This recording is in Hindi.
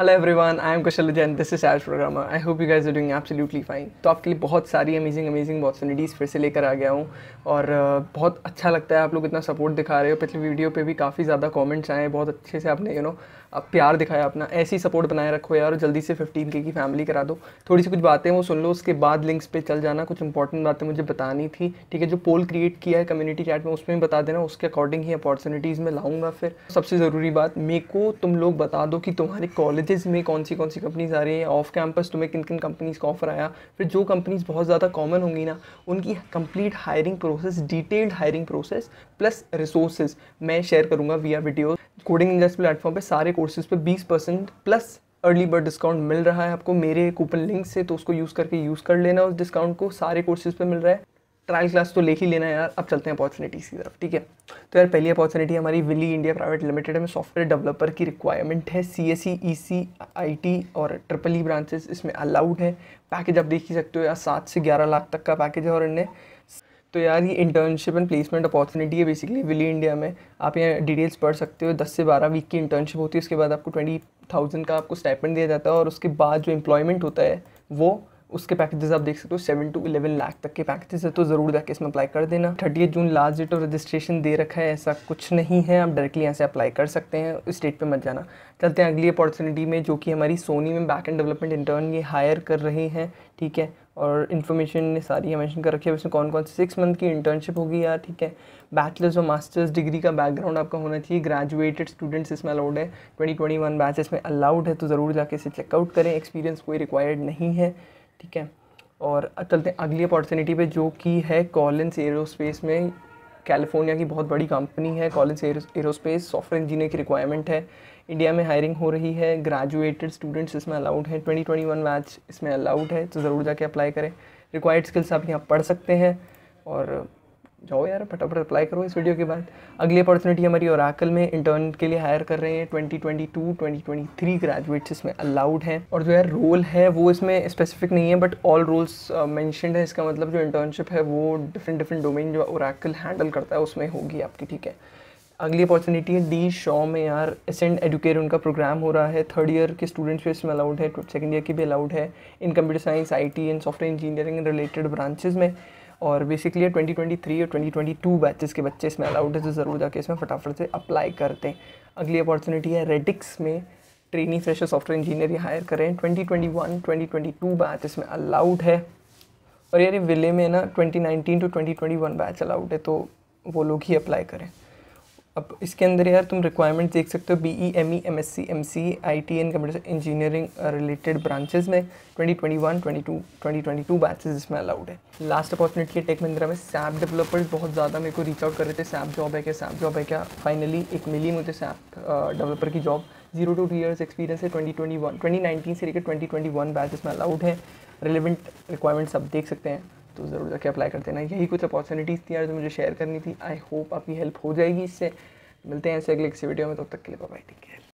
hello everyone I am Kushal Jain this is as programmer I hope you guys are doing absolutely fine तो आपके लिए बहुत सारी अमेजिंग अमेजिंग अपॉर्चुनिटीज़ फिर से लेकर आ गया हूँ और बहुत अच्छा लगता है आप लोग इतना सपोर्ट दिखा रहे हो पिछली वीडियो पे भी काफ़ी ज़्यादा कमेंट्स आए बहुत अच्छे से आपने यू नो आप प्यार दिखाया अपना ऐसी सपोर्ट बनाए रखो यार जल्दी से फिफ्टीन के की फैमिली करा दो थोड़ी सी कुछ बातें वो सुन लो उसके बाद लिंक्स पे चल जाना कुछ इंपॉर्टेंट बातें मुझे बतानी थी ठीक है जो पोल क्रिएट किया है कम्युनिटी चैट में उसमें भी बता देना उसके अकॉर्डिंग ही अपॉर्चुनिटीज़ में लाऊंगा फिर सबसे ज़रूरी बात मेरे को तुम लोग बता दो कि तुम्हारी कॉलेज कॉलेजेस में कौन सी कौन सी कंपनीज आ रही है ऑफ कैंपस तुम्हें किन किन कंपनीज़ का ऑफर आया फिर जो कंपनीज़ बहुत ज़्यादा कॉमन होंगी ना उनकी complete hiring process detailed hiring process plus resources मैं शेयर करूँगा आर वीडियो कोडिंग इंडस्ट प्लेटफॉर्म पर सारे कोर्सेज पर बीस percent plus early bird discount मिल रहा है आपको मेरे कूपन लिंक से तो उसको यूज़ करके यूज़ कर लेना उस डिस्काउंट को सारे कोर्सेज पर मिल रहा है ट्रायल क्लास तो ले ही लेना यार अब चलते हैं अपॉर्चुनिटीज़ की तरफ ठीक है तो यार पहली अपॉर्चुनिटी हमारी विली इंडिया प्राइवेट लिमिटेड में सॉफ्टवेयर डेवलपर की रिक्वायरमेंट है C S C I T और ट्रिपल ई ब्रांचेस इसमें अलाउड है पैकेज आप देख ही सकते हो यार सात से ग्यारह लाख तक का पैकेज है और इन्हें तो यार ये इंटर्नशिप एंड प्लेसमेंट अपॉर्चुनिटी है बेसिकली विली इंडिया में आप यहाँ डिटेल्स पढ़ सकते हो दस से बारह वीक की इंटर्नशिप होती है उसके बाद आपको ट्वेंटी थाउजेंड का आपको स्टाइपमेंट दिया जाता है और उसके बाद जो एम्प्लॉयमेंट होता है वो उसके पैकेजेस आप देख सकते हो सेवन टू इलेवन लाख तक के पैकेजेस है तो ज़रूर जाके इसमें अप्लाई कर देना थर्टी जून लास्ट डेट और रजिस्ट्रेशन दे रखा है ऐसा कुछ नहीं है आप डायरेक्टली यहाँ से अप्लाई कर सकते हैं स्टेट पर मत जाना चलते हैं अगली अपॉर्चुनिटी में जो कि हमारी सोनी में बैक एंड डेवलपमेंट इंटर्न ये हायर कर रहे हैं ठीक है और इन्फॉर्मेशन ने सारी मैंशन कर रखी है उसमें कौन कौन से सिक्स मंथ की इंटर्नशिप होगी यार ठीक है बैचलर्स और मास्टर्स डिग्री का बैकग्राउंड आपका होना चाहिए ग्रेजुएटेड स्टूडेंट्स इसमें अलाउड है ट्वेंटी ट्वेंटी वन बैच इसमें अलाउड है तो ज़रूर जाके इसे चेकआउट करें एक्सपीरियंस कोई रिक्वायर्ड नहीं है ठीक है और चलते हैं अगली अपॉर्चुनिटी पे जो कि है कॉलेंस एरोस्पेस में कैलिफोर्निया की बहुत बड़ी कंपनी है कॉलेंस एरोस्पेस सॉफ्टवेयर इंजीनियर की रिक्वायरमेंट है इंडिया में हायरिंग हो रही है ग्रेजुएटेड स्टूडेंट्स इसमें अलाउड हैं ट्वेंटी ट्वेंटी वन मैच इसमें अलाउड है तो ज़रूर जाके अप्लाई करें रिक्वायर्ड स्किल्स आप यहाँ पढ़ सकते हैं और जाओ यार फटाफट अप्लाई करो इस वीडियो के बाद अगली अपॉर्चुनिटी हमारी आकल में इंटर्न के लिए हायर कर रहे हैं 2022 2023 ग्रेजुएट्स इसमें अलाउड हैं और जो यार रोल है वो इसमें स्पेसिफिक नहीं है बट ऑल रोल्स मैंशनड है इसका मतलब जो इंटर्नशिप है वो डिफरेंट डिफरेंट डोमेन जो ओराकल हैंडल करता है उसमें होगी आपकी ठीक है अगली अपॉर्चुनिटी है डी शॉ में यार एसेंड एडुकेट उनका प्रोग्राम हो रहा है थर्ड ईयर के स्टूडेंट्स भी इसमें अलाउड है सेकेंड ईयर की भी अलाउड है इन computer science I T and software engineering related branches में और बेसिकली ये 2023 और 2022 बैचेस के बच्चे इसमें अलाउड है तो ज़रूर जाके इसमें फटाफट से अप्लाई करते हैं अगली अपॉर्चुनिटी है रेडिक्स में training fresher software engineer hire करें 2021 2022 बैच इसमें अलाउड है और यार विले में ना 2019 टू 2021 बैच अलाउड है तो वो लोग ही अप्लाई करें अब इसके अंदर यार तुम रिक्वायरमेंट देख सकते हो B E M E M S C M C I T and computer engineering related branches में twenty twenty one twenty two twenty twenty two batches इसमें अलाउड है लास्ट अपॉर्चुनिटी है टेक महिंद्रा में सैप डेवलपर्स बहुत ज़्यादा मेरे को रीच आउट कर रहे थे सैप जॉब है क्या सैप जॉब है क्या फाइनली एक मिली मुझे सैप डेवलपर uh, की job zero to two years experience है twenty twenty one twenty nineteen से लेकर ट्वेंटी ट्वेंटी वन बैच इसमें अलाउड है रिलेवेंट रिक्वायरमेंट्स आप देख सकते हैं तो ज़रूर जाके अप्लाई कर देना यही कुछ अपॉर्चुनिटीज़ थी यार जो मुझे शेयर करनी थी आई होप आपकी हेल्प हो जाएगी इससे मिलते हैं ऐसे अगले किसी वीडियो में तब तो तक के लिए बाय टेक केयर